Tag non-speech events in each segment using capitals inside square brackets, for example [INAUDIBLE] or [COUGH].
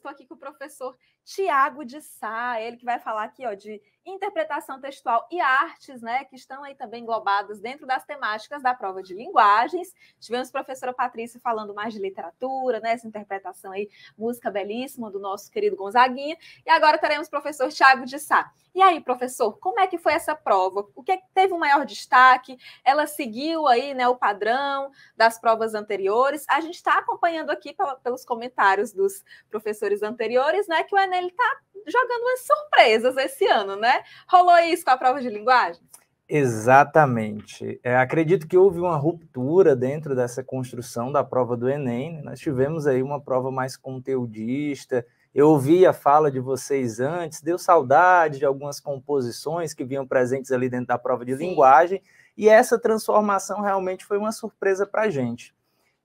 Estou aqui com o professor Tiago de Sá, ele que vai falar aqui ó, de interpretação textual e artes, né, que estão aí também englobadas dentro das temáticas da prova de linguagens. Tivemos a professora Patrícia falando mais de literatura, né, essa interpretação aí, música belíssima do nosso querido Gonzaguinha. E agora teremos o professor Tiago de Sá. E aí, professor, como é que foi essa prova? O que é teve o um maior destaque? Ela seguiu aí, né, o padrão das provas anteriores? A gente está acompanhando aqui pelos comentários dos professores anteriores, né, que o Enem está jogando umas surpresas esse ano, né? Rolou isso com a prova de linguagem? Exatamente. É, acredito que houve uma ruptura dentro dessa construção da prova do Enem. Né? Nós tivemos aí uma prova mais conteudista. Eu ouvi a fala de vocês antes, deu saudade de algumas composições que vinham presentes ali dentro da prova de Sim. linguagem. E essa transformação realmente foi uma surpresa para a gente.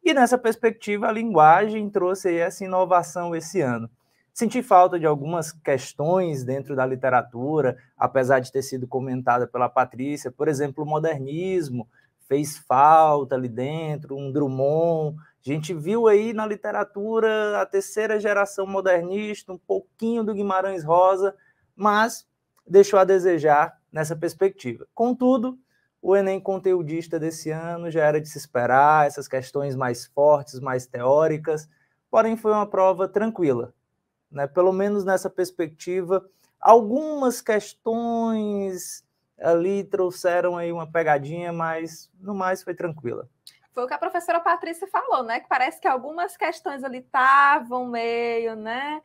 E nessa perspectiva, a linguagem trouxe essa inovação esse ano. Senti falta de algumas questões dentro da literatura, apesar de ter sido comentada pela Patrícia, por exemplo, o modernismo fez falta ali dentro, um Drummond. A gente viu aí na literatura a terceira geração modernista, um pouquinho do Guimarães Rosa, mas deixou a desejar nessa perspectiva. Contudo, o Enem conteudista desse ano já era de se esperar, essas questões mais fortes, mais teóricas, porém foi uma prova tranquila. Né? Pelo menos nessa perspectiva, algumas questões ali trouxeram aí uma pegadinha, mas no mais foi tranquila. Foi o que a professora Patrícia falou, né? Que parece que algumas questões ali estavam meio, né?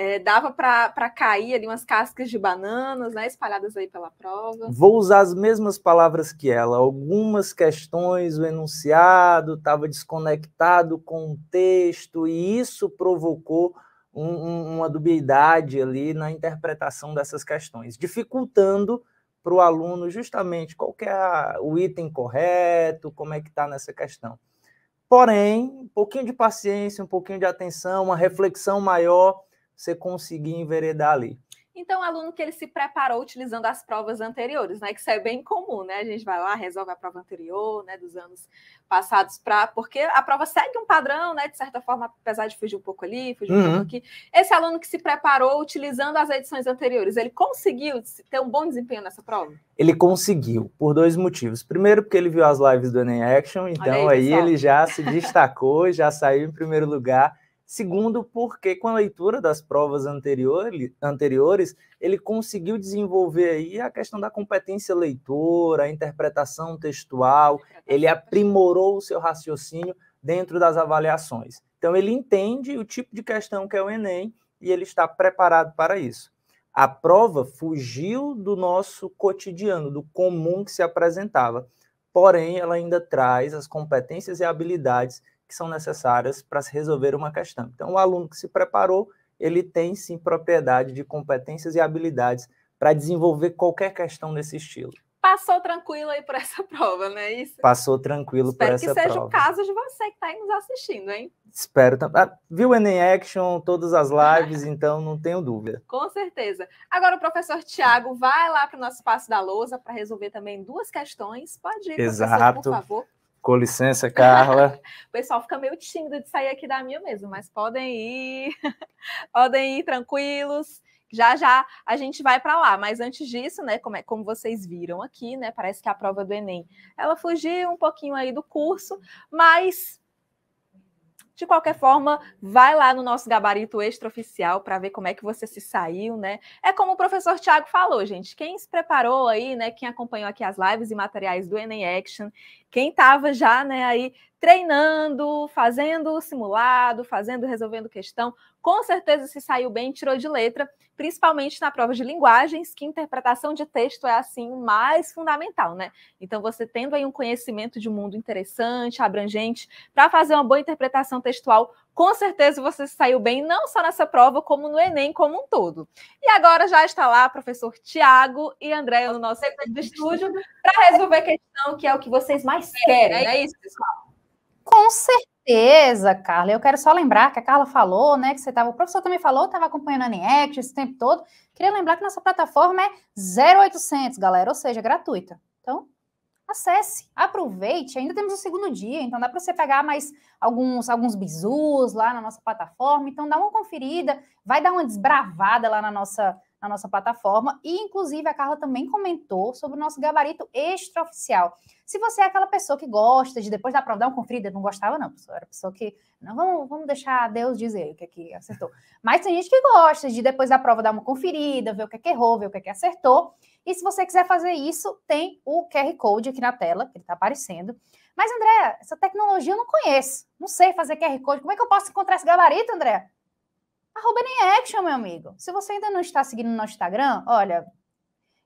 É, dava para cair ali umas cascas de bananas, né, espalhadas aí pela prova. Vou usar as mesmas palavras que ela. Algumas questões, o enunciado estava desconectado com o texto, e isso provocou um, um, uma dubiedade ali na interpretação dessas questões, dificultando para o aluno justamente qual é o item correto, como é que está nessa questão. Porém, um pouquinho de paciência, um pouquinho de atenção, uma reflexão maior você conseguir enveredar ali. Então, aluno que ele se preparou utilizando as provas anteriores, né? Que isso é bem comum, né? A gente vai lá, resolve a prova anterior, né? Dos anos passados para... Porque a prova segue um padrão, né? De certa forma, apesar de fugir um pouco ali, fugir uhum. um pouco uhum. aqui. Esse aluno que se preparou utilizando as edições anteriores, ele conseguiu ter um bom desempenho nessa prova? Ele conseguiu, por dois motivos. Primeiro, porque ele viu as lives do Enem Action, então aí, aí ele já se destacou, já saiu em primeiro lugar Segundo, porque com a leitura das provas anteriores, anteriores, ele conseguiu desenvolver aí a questão da competência leitora, a interpretação textual, ele aprimorou o seu raciocínio dentro das avaliações. Então, ele entende o tipo de questão que é o Enem e ele está preparado para isso. A prova fugiu do nosso cotidiano, do comum que se apresentava, porém, ela ainda traz as competências e habilidades que são necessárias para se resolver uma questão. Então, o aluno que se preparou, ele tem sim propriedade de competências e habilidades para desenvolver qualquer questão desse estilo. Passou tranquilo aí por essa [LAUGHS] prova, não é isso? Passou tranquilo Espero por essa prova. Espero que seja o caso de você que está aí nos assistindo, hein? Espero também. Ah, viu o Enem Action, todas as lives, [LAUGHS] então não tenho dúvida. Com certeza. Agora o professor Tiago vai lá para o nosso Passo da Lousa para resolver também duas questões. Pode ir, Exato. por favor. Com licença, Carla. [LAUGHS] o pessoal fica meio tímido de sair aqui da minha mesmo, mas podem ir, [LAUGHS] podem ir tranquilos. Já já a gente vai para lá, mas antes disso, né, como, é, como vocês viram aqui, né, parece que a prova do Enem, ela fugiu um pouquinho aí do curso, mas de qualquer forma, vai lá no nosso gabarito extraoficial para ver como é que você se saiu, né? É como o professor Tiago falou, gente. Quem se preparou aí, né? Quem acompanhou aqui as lives e materiais do Enem Action, quem estava já, né, aí treinando, fazendo simulado, fazendo, resolvendo questão, com certeza se saiu bem, tirou de letra, principalmente na prova de linguagens, que interpretação de texto é assim o mais fundamental, né? Então você tendo aí um conhecimento de um mundo interessante, abrangente, para fazer uma boa interpretação textual, com certeza você se saiu bem, não só nessa prova, como no Enem como um todo. E agora já está lá professor Tiago e André no nosso tá estúdio para resolver a questão que é o que vocês mais é, querem, é né? isso, pessoal? Com certeza certeza, Carla. Eu quero só lembrar que a Carla falou, né? Que você estava. O professor também falou, estava acompanhando a NEX esse tempo todo. Queria lembrar que nossa plataforma é 0800, galera, ou seja, gratuita. Então, acesse, aproveite. Ainda temos o segundo dia, então dá para você pegar mais alguns, alguns bizus lá na nossa plataforma. Então, dá uma conferida, vai dar uma desbravada lá na nossa na nossa plataforma. E, inclusive, a Carla também comentou sobre o nosso gabarito extraoficial. Se você é aquela pessoa que gosta de, depois da prova, dar uma conferida, não gostava, não, pessoa, era pessoa que. Não, vamos, vamos deixar Deus dizer o que é que acertou. Mas tem gente que gosta de, depois da prova, dar uma conferida, ver o que é que errou, ver o que é que acertou. E se você quiser fazer isso, tem o QR Code aqui na tela, que ele está aparecendo. Mas, André, essa tecnologia eu não conheço. Não sei fazer QR Code. Como é que eu posso encontrar esse gabarito, Andréa? Arroba nem action, meu amigo. Se você ainda não está seguindo no nosso Instagram, olha,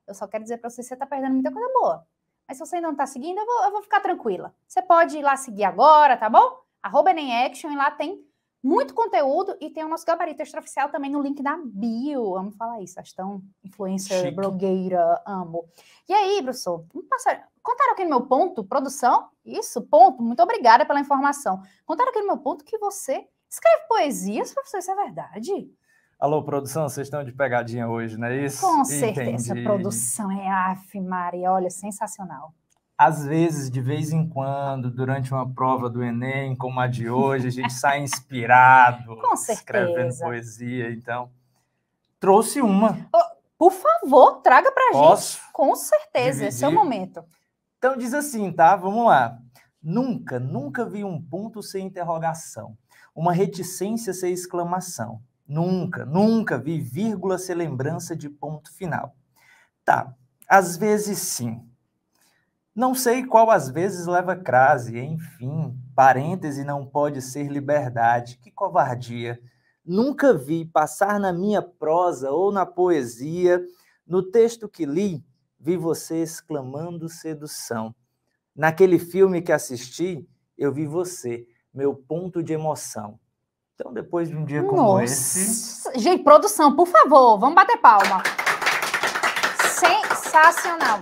eu só quero dizer para você, você está perdendo muita coisa boa. Mas se você ainda não está seguindo, eu vou, eu vou, ficar tranquila. Você pode ir lá seguir agora, tá bom? Arroba nem action, e lá tem muito conteúdo e tem o nosso gabarito extraoficial também no link da bio. Amo falar isso, acho tão influencer, Chique. blogueira, amo. E aí, professor, passar... contaram aqui no meu ponto, produção? Isso, ponto, muito obrigada pela informação. Contaram aqui no meu ponto que você Escreve poesias, professor, isso é verdade? Alô, produção, vocês estão de pegadinha hoje, não é isso? Com certeza, Entendi. produção é af, Maria, olha, sensacional. Às vezes, de vez em quando, durante uma prova do Enem, como a de hoje, a gente sai [LAUGHS] inspirado, Com certeza. escrevendo poesia, então. Trouxe uma. Por favor, traga pra Posso gente. Com certeza, dividir? esse é o momento. Então diz assim, tá? Vamos lá. Nunca, nunca vi um ponto sem interrogação, uma reticência sem exclamação. Nunca, nunca vi vírgula sem lembrança de ponto final. Tá, às vezes sim. Não sei qual às vezes leva crase, enfim, parêntese não pode ser liberdade, que covardia. Nunca vi passar na minha prosa ou na poesia, no texto que li, vi você exclamando sedução. Naquele filme que assisti, eu vi você, meu ponto de emoção. Então, depois de um dia como Nossa. esse. Gente, produção, por favor, vamos bater palma. Sensacional.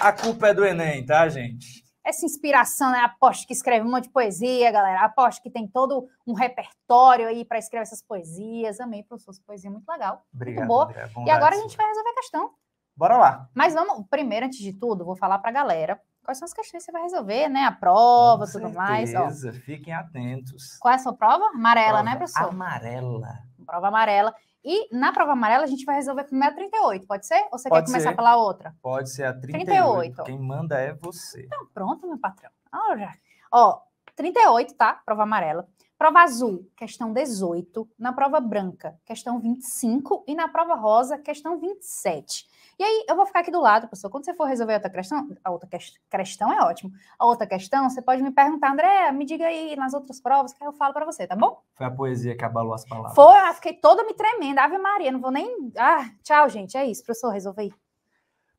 A culpa é do Enem, tá, gente? Essa inspiração, né? Aposto que escreve um monte de poesia, galera. Aposto que tem todo um repertório aí para escrever essas poesias. Amei, professor, sua poesia é muito legal. Obrigado, muito boa. André, e agora a gente vai resolver a questão. Bora lá. Mas vamos, primeiro, antes de tudo, vou falar para a galera quais são as questões que você vai resolver, né? A prova, Com tudo certeza. mais. Beleza, Fiquem atentos. Qual é a sua prova? Amarela, né, prova né, professor? Amarela. Prova amarela. E na prova amarela a gente vai resolver primeiro a 38, pode ser? Ou você pode quer começar pela outra? Pode ser a 38. 38. Quem manda é você. Então, pronto, meu patrão. Olha. Ó, 38, tá? Prova amarela. Prova azul, questão 18. Na prova branca, questão 25. E na prova rosa, questão 27. E aí eu vou ficar aqui do lado, pessoal. Quando você for resolver outra questão, a outra questão é ótimo. A outra questão, você pode me perguntar, André, me diga aí nas outras provas que eu falo para você, tá bom? Foi a poesia que abalou as palavras. Foi, eu fiquei toda me tremendo, Ave Maria, não vou nem. Ah, tchau, gente. É isso, professor, resolvi. aí.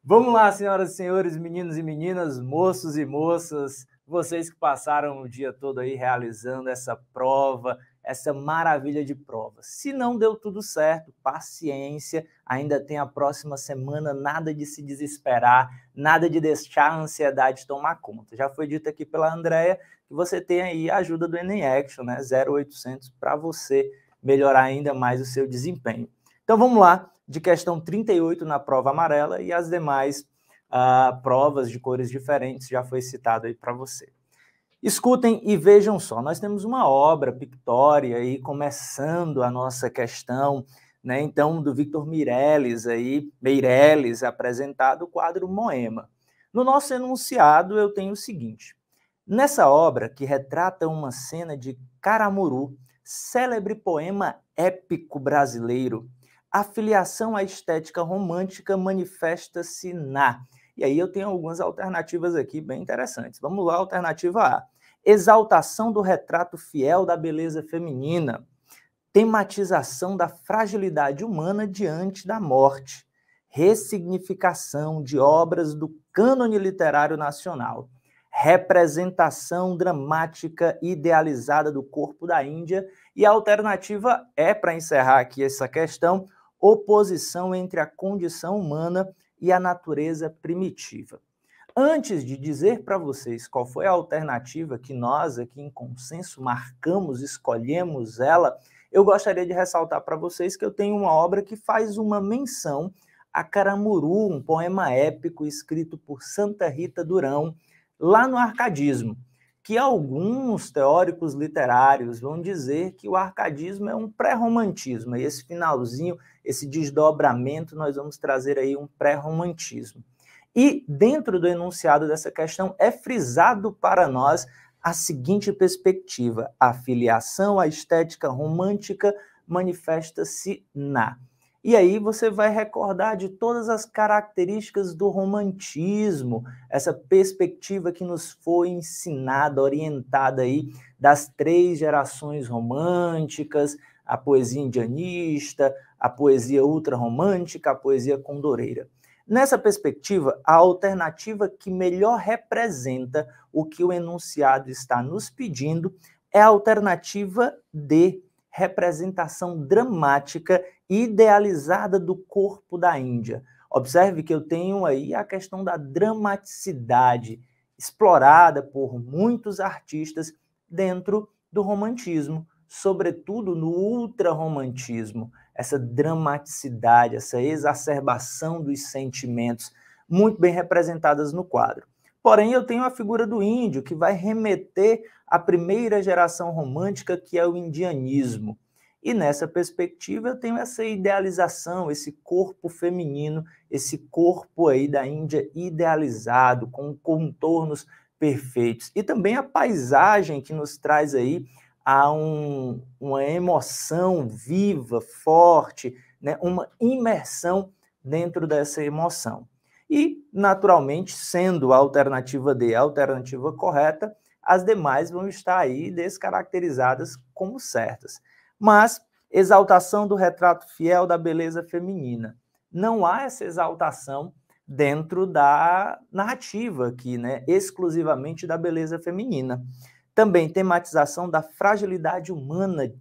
Vamos lá, senhoras e senhores, meninos e meninas, moços e moças, vocês que passaram o dia todo aí realizando essa prova, essa maravilha de prova. Se não deu tudo certo, paciência, ainda tem a próxima semana, nada de se desesperar, nada de deixar a ansiedade tomar conta. Já foi dito aqui pela Andrea que você tem aí a ajuda do Enem Action, né? 0800 para você melhorar ainda mais o seu desempenho. Então vamos lá, de questão 38 na prova amarela e as demais uh, provas de cores diferentes já foi citado aí para você. Escutem e vejam só, nós temos uma obra pictória aí começando a nossa questão, né? Então, do Victor Mireles aí, Meireles, apresentado o quadro Moema. No nosso enunciado eu tenho o seguinte: nessa obra que retrata uma cena de Caramuru, célebre poema épico brasileiro, a filiação à estética romântica manifesta-se na e aí eu tenho algumas alternativas aqui bem interessantes. Vamos lá, alternativa A. Exaltação do retrato fiel da beleza feminina. Tematização da fragilidade humana diante da morte. Ressignificação de obras do cânone literário nacional. Representação dramática idealizada do corpo da Índia. E a alternativa é, para encerrar aqui essa questão, oposição entre a condição humana e a natureza primitiva. Antes de dizer para vocês qual foi a alternativa que nós aqui em consenso marcamos, escolhemos ela, eu gostaria de ressaltar para vocês que eu tenho uma obra que faz uma menção a Caramuru, um poema épico escrito por Santa Rita Durão, lá no Arcadismo que alguns teóricos literários vão dizer que o arcadismo é um pré-romantismo, e esse finalzinho, esse desdobramento, nós vamos trazer aí um pré-romantismo. E dentro do enunciado dessa questão é frisado para nós a seguinte perspectiva: a filiação à estética romântica manifesta-se na e aí você vai recordar de todas as características do romantismo, essa perspectiva que nos foi ensinada, orientada aí das três gerações românticas, a poesia indianista, a poesia ultrarromântica, a poesia condoreira. Nessa perspectiva, a alternativa que melhor representa o que o enunciado está nos pedindo é a alternativa D, representação dramática idealizada do corpo da Índia. Observe que eu tenho aí a questão da dramaticidade explorada por muitos artistas dentro do romantismo, sobretudo no ultrarromantismo, essa dramaticidade, essa exacerbação dos sentimentos, muito bem representadas no quadro. Porém, eu tenho a figura do índio, que vai remeter à primeira geração romântica, que é o indianismo. E nessa perspectiva, eu tenho essa idealização, esse corpo feminino, esse corpo aí da Índia idealizado, com contornos perfeitos. E também a paisagem que nos traz aí a um, uma emoção viva, forte, né? uma imersão dentro dessa emoção. E, naturalmente, sendo a alternativa D a alternativa correta, as demais vão estar aí descaracterizadas como certas mas exaltação do retrato fiel da beleza feminina. Não há essa exaltação dentro da narrativa aqui, né? exclusivamente da beleza feminina. Também tematização da fragilidade humana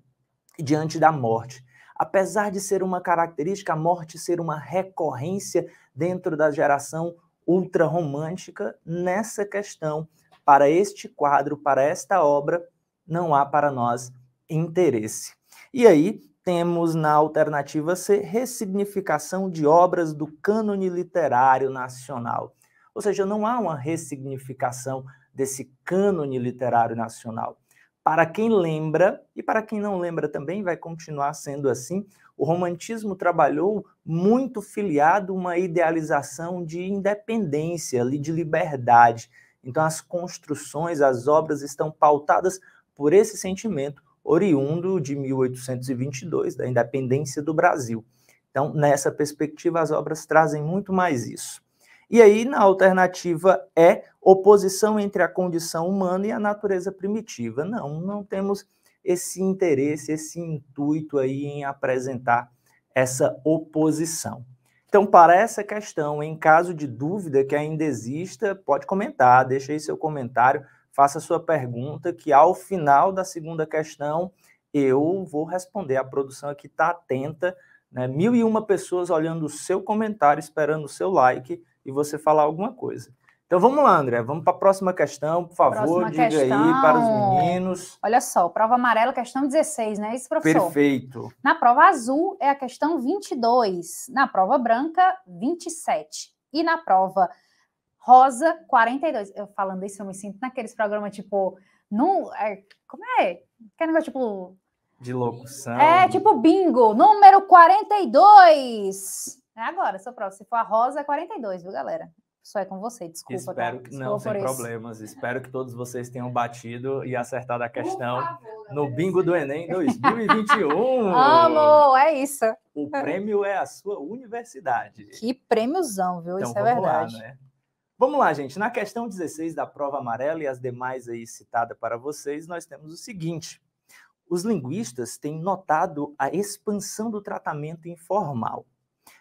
diante da morte. Apesar de ser uma característica, a morte ser uma recorrência dentro da geração ultrarromântica, nessa questão, para este quadro, para esta obra, não há para nós interesse. E aí temos na alternativa C ressignificação de obras do cânone literário nacional. Ou seja, não há uma ressignificação desse cânone literário nacional. Para quem lembra, e para quem não lembra também, vai continuar sendo assim, o romantismo trabalhou muito filiado uma idealização de independência, de liberdade. Então, as construções, as obras estão pautadas por esse sentimento, oriundo de 1822, da independência do Brasil. Então, nessa perspectiva, as obras trazem muito mais isso. E aí, na alternativa é oposição entre a condição humana e a natureza primitiva. Não, não temos esse interesse, esse intuito aí em apresentar essa oposição. Então, para essa questão, em caso de dúvida que ainda exista, pode comentar, deixe aí seu comentário faça sua pergunta, que ao final da segunda questão eu vou responder. A produção aqui está atenta, né? mil e uma pessoas olhando o seu comentário, esperando o seu like e você falar alguma coisa. Então vamos lá, André, vamos para a próxima questão, por favor, próxima diga questão. aí para os meninos. Olha só, prova amarela, questão 16, né, isso, professor? Perfeito. Na prova azul é a questão 22, na prova branca, 27. E na prova Rosa 42. Eu falando isso, eu me sinto naqueles programas tipo. Num, é, como é? Que é negócio tipo. De locução. É, tipo bingo, número 42. É agora, sou próximo. Se for a Rosa, é 42, viu, galera? Só é com você, desculpa. Tá? Espero que não, sem problemas. Espero que todos vocês tenham batido e acertado a questão favor, no bingo do Enem 2021. [LAUGHS] Amo, é isso. O prêmio é a sua universidade. Que prêmiozão, viu? Então, isso é verdade. Lá, né? Vamos lá, gente. Na questão 16 da prova amarela e as demais aí citada para vocês, nós temos o seguinte: os linguistas têm notado a expansão do tratamento informal.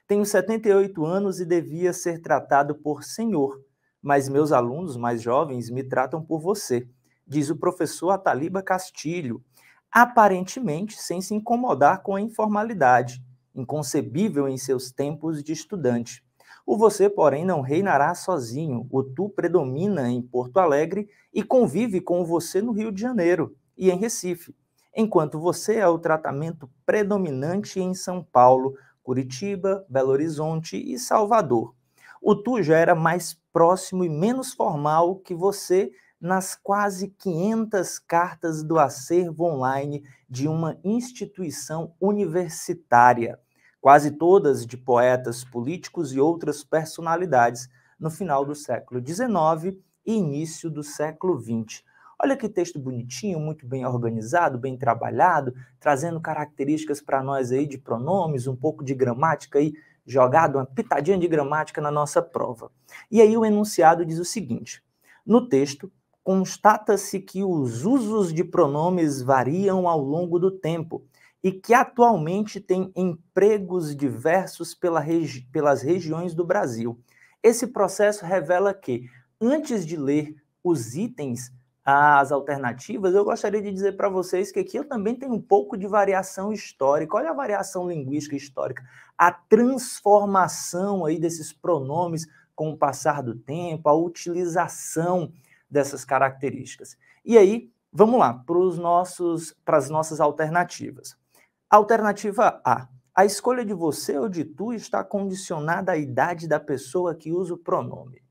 Tenho 78 anos e devia ser tratado por senhor, mas meus alunos mais jovens me tratam por você, diz o professor Ataliba Castilho, aparentemente sem se incomodar com a informalidade, inconcebível em seus tempos de estudante. O você, porém, não reinará sozinho. O tu predomina em Porto Alegre e convive com o você no Rio de Janeiro e em Recife, enquanto você é o tratamento predominante em São Paulo, Curitiba, Belo Horizonte e Salvador. O tu já era mais próximo e menos formal que você nas quase 500 cartas do acervo online de uma instituição universitária quase todas de poetas políticos e outras personalidades, no final do século XIX e início do século XX. Olha que texto bonitinho, muito bem organizado, bem trabalhado, trazendo características para nós aí de pronomes, um pouco de gramática aí jogado, uma pitadinha de gramática na nossa prova. E aí o enunciado diz o seguinte: no texto constata-se que os usos de pronomes variam ao longo do tempo e que atualmente tem empregos diversos pela regi pelas regiões do Brasil. Esse processo revela que, antes de ler os itens, as alternativas, eu gostaria de dizer para vocês que aqui eu também tenho um pouco de variação histórica. Olha a variação linguística histórica, a transformação aí desses pronomes com o passar do tempo, a utilização dessas características. E aí, vamos lá para os nossos para as nossas alternativas. Alternativa A. A escolha de você ou de tu está condicionada à idade da pessoa que usa o pronome.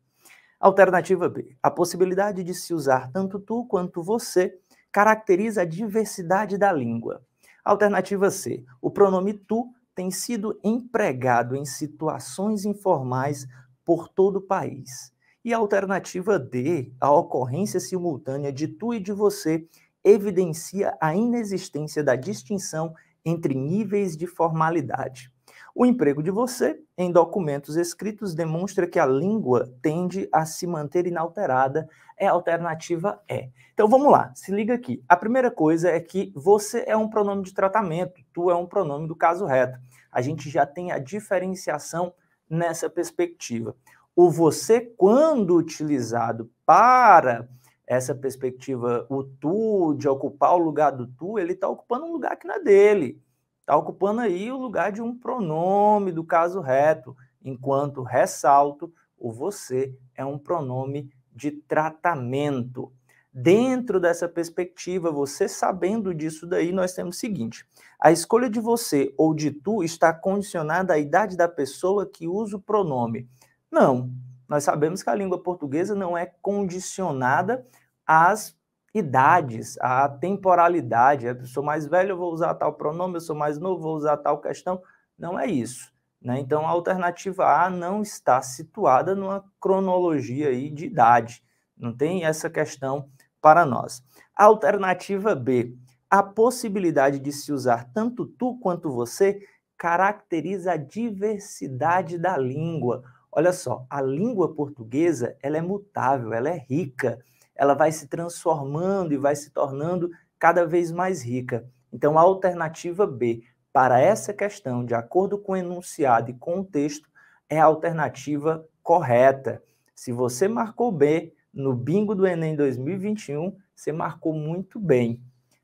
Alternativa B. A possibilidade de se usar tanto tu quanto você caracteriza a diversidade da língua. Alternativa C. O pronome tu tem sido empregado em situações informais por todo o país. E a alternativa D, a ocorrência simultânea de tu e de você, evidencia a inexistência da distinção entre níveis de formalidade. O emprego de você em documentos escritos demonstra que a língua tende a se manter inalterada. É a alternativa é. Então vamos lá, se liga aqui. A primeira coisa é que você é um pronome de tratamento, tu é um pronome do caso reto. A gente já tem a diferenciação nessa perspectiva. O você, quando utilizado para essa perspectiva, o tu, de ocupar o lugar do tu, ele está ocupando um lugar que não é dele. Está ocupando aí o lugar de um pronome do caso reto, enquanto ressalto, o você é um pronome de tratamento. Dentro dessa perspectiva, você sabendo disso daí, nós temos o seguinte: a escolha de você ou de tu está condicionada à idade da pessoa que usa o pronome. Não, nós sabemos que a língua portuguesa não é condicionada às idades, à temporalidade. Eu sou mais velho, eu vou usar tal pronome, eu sou mais novo, vou usar tal questão. Não é isso. Né? Então, a alternativa A não está situada numa cronologia aí de idade. Não tem essa questão para nós. A alternativa B, a possibilidade de se usar tanto tu quanto você caracteriza a diversidade da língua. Olha só, a língua portuguesa ela é mutável, ela é rica, ela vai se transformando e vai se tornando cada vez mais rica. Então, a alternativa B para essa questão, de acordo com o enunciado e com o texto, é a alternativa correta. Se você marcou B no bingo do Enem 2021, você marcou muito bem.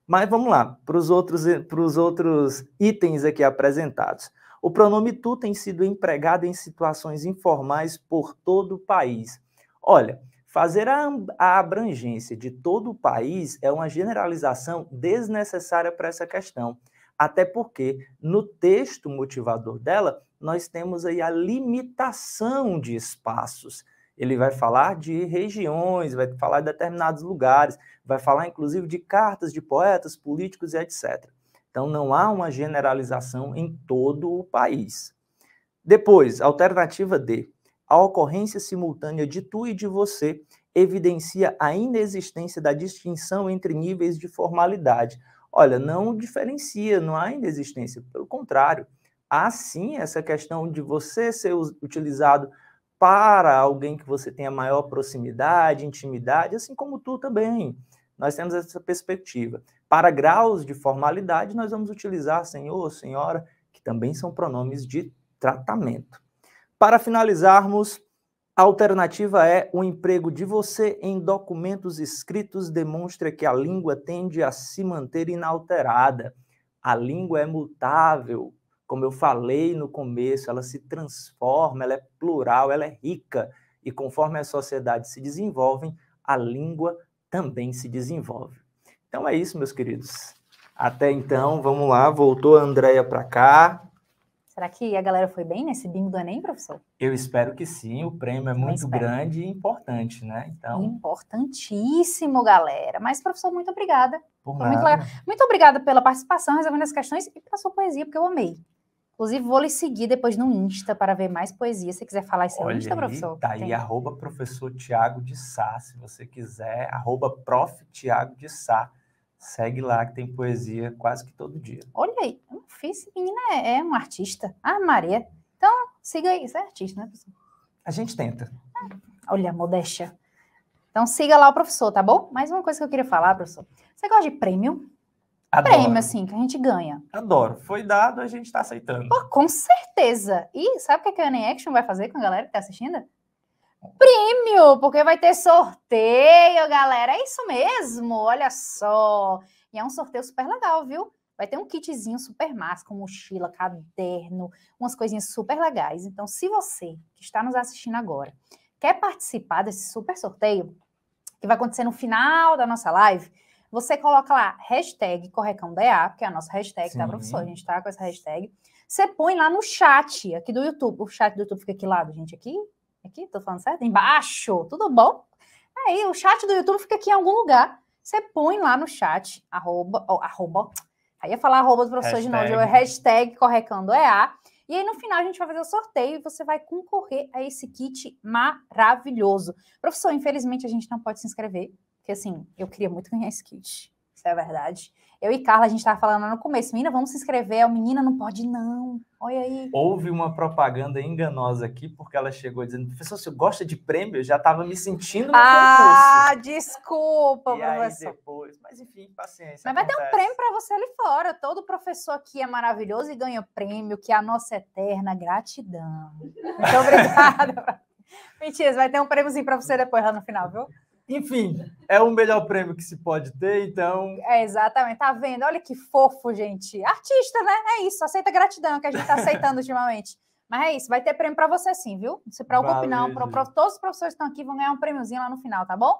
Mas vamos lá, para os outros, outros itens aqui apresentados. O pronome tu tem sido empregado em situações informais por todo o país. Olha, fazer a, a abrangência de todo o país é uma generalização desnecessária para essa questão. Até porque no texto motivador dela, nós temos aí a limitação de espaços. Ele vai falar de regiões, vai falar de determinados lugares, vai falar inclusive de cartas de poetas, políticos e etc. Então, não há uma generalização em todo o país. Depois, alternativa D. A ocorrência simultânea de tu e de você evidencia a inexistência da distinção entre níveis de formalidade. Olha, não diferencia, não há inexistência, pelo contrário, há sim essa questão de você ser utilizado para alguém que você tenha maior proximidade, intimidade, assim como tu também. Nós temos essa perspectiva. Para graus de formalidade, nós vamos utilizar senhor, senhora, que também são pronomes de tratamento. Para finalizarmos, a alternativa é o emprego de você em documentos escritos demonstra que a língua tende a se manter inalterada. A língua é mutável, como eu falei no começo, ela se transforma, ela é plural, ela é rica. E conforme as sociedades se desenvolvem, a língua também se desenvolve. Então é isso, meus queridos. Até então, vamos lá. Voltou a Andréia para cá. Será que a galera foi bem nesse bingo do Enem, professor? Eu espero que sim. O prêmio é muito grande e importante, né? Então... Importantíssimo, galera. Mas, professor, muito obrigada. Por nada. Muito, muito obrigada pela participação, resolvendo as questões e pela sua poesia, porque eu amei. Inclusive, vou lhe seguir depois no Insta para ver mais poesia. Se você quiser falar isso no Insta, professor. Tá aí, arroba professor Tiago de Sá. Se você quiser, arroba prof. Tiago de Sá. Segue lá que tem poesia quase que todo dia. Olha aí, eu não fiz. Menina é, é um artista. Ah, Maria. Então, siga aí. Você é artista, né, A gente tenta. Ah, olha, modéstia. Então, siga lá o professor, tá bom? Mais uma coisa que eu queria falar, professor. Você gosta de prêmio? Adoro. Prêmio, assim, que a gente ganha. Adoro. Foi dado, a gente tá aceitando. Pô, com certeza. E sabe o que a é Enem Action vai fazer com a galera que tá assistindo? prêmio, porque vai ter sorteio, galera. É isso mesmo, olha só. E é um sorteio super legal, viu? Vai ter um kitzinho super massa, com mochila, caderno, umas coisinhas super legais. Então, se você que está nos assistindo agora quer participar desse super sorteio, que vai acontecer no final da nossa live, você coloca lá hashtag CorrecãoDA, que é a nossa hashtag, tá, Sim. tá, professora, A gente tá com essa hashtag. Você põe lá no chat aqui do YouTube. O chat do YouTube fica aqui lado, gente, aqui, Aqui, tô falando certo? Embaixo, tudo bom? Aí o chat do YouTube fica aqui em algum lugar. Você põe lá no chat, arroba, oh, arroba. Aí ia falar arroba do professor hashtag. de novo, hashtag correcando EA. E aí, no final, a gente vai fazer o sorteio e você vai concorrer a esse kit maravilhoso. Professor, infelizmente a gente não pode se inscrever, porque assim, eu queria muito ganhar esse kit. Isso é verdade. Eu e Carla, a gente estava falando no começo, menina, vamos se inscrever. A menina não pode, não. Olha aí. Houve uma propaganda enganosa aqui, porque ela chegou dizendo: professor, você gosta de prêmio? Eu já estava me sentindo no ah, concurso. Ah, desculpa, e professor. Aí depois, mas enfim, paciência. Mas acontece. vai ter um prêmio para você ali fora. Todo professor aqui é maravilhoso e ganha prêmio, que é a nossa eterna gratidão. Muito [LAUGHS] obrigada. Mentira, vai ter um prêmiozinho para você depois lá no final, viu? Enfim, é o melhor prêmio que se pode ter, então. É, exatamente. Tá vendo? Olha que fofo, gente. Artista, né? É isso. Aceita gratidão que a gente tá aceitando [LAUGHS] ultimamente. Mas é isso. Vai ter prêmio para você sim, viu? Não se preocupe, Valeu, não. Pra, pra, todos os professores que estão aqui vão ganhar um prêmiozinho lá no final, tá bom?